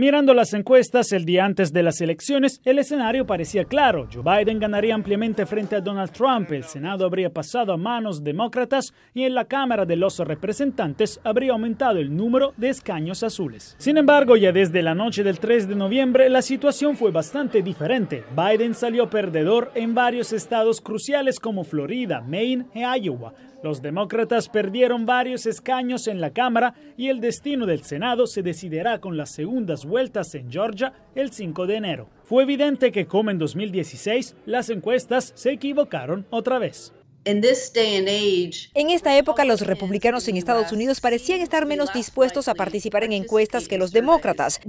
Mirando las encuestas el día antes de las elecciones, el escenario parecía claro. Joe Biden ganaría ampliamente frente a Donald Trump, el Senado habría pasado a manos demócratas y en la Cámara de los Representantes habría aumentado el número de escaños azules. Sin embargo, ya desde la noche del 3 de noviembre la situación fue bastante diferente. Biden salió perdedor en varios estados cruciales como Florida, Maine e Iowa. Los demócratas perdieron varios escaños en la Cámara y el destino del Senado se decidirá con las segundas vueltas en Georgia el 5 de enero. Fue evidente que como en 2016, las encuestas se equivocaron otra vez. En esta época los republicanos en Estados Unidos parecían estar menos dispuestos a participar en encuestas que los demócratas.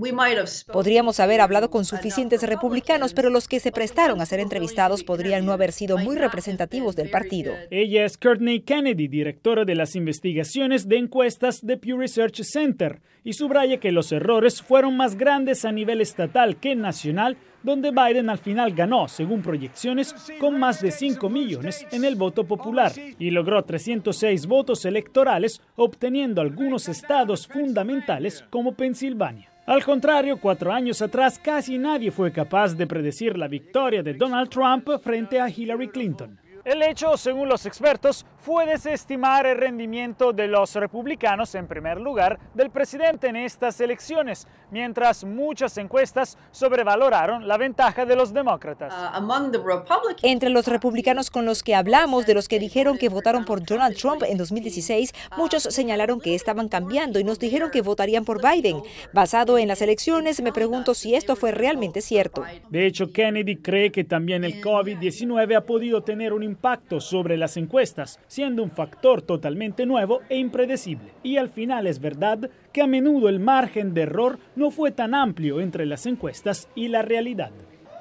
Podríamos haber hablado con suficientes republicanos, pero los que se prestaron a ser entrevistados podrían no haber sido muy representativos del partido. Ella es Courtney Kennedy, directora de las investigaciones de encuestas de Pew Research Center, y subraya que los errores fueron más grandes a nivel estatal que nacional donde Biden al final ganó, según proyecciones, con más de 5 millones en el voto popular y logró 306 votos electorales, obteniendo algunos estados fundamentales como Pensilvania. Al contrario, cuatro años atrás casi nadie fue capaz de predecir la victoria de Donald Trump frente a Hillary Clinton. El hecho, según los expertos, fue desestimar el rendimiento de los republicanos, en primer lugar, del presidente en estas elecciones, mientras muchas encuestas sobrevaloraron la ventaja de los demócratas. Uh, Entre los republicanos con los que hablamos, de los que dijeron que votaron por Donald Trump en 2016, muchos señalaron que estaban cambiando y nos dijeron que votarían por Biden. Basado en las elecciones, me pregunto si esto fue realmente cierto. De hecho, Kennedy cree que también el COVID-19 ha podido tener un impacto sobre las encuestas, siendo un factor totalmente nuevo e impredecible. Y al final es verdad que a menudo el margen de error no fue tan amplio entre las encuestas y la realidad.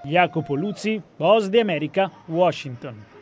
Jacopo Luzzi, Voz de América, Washington.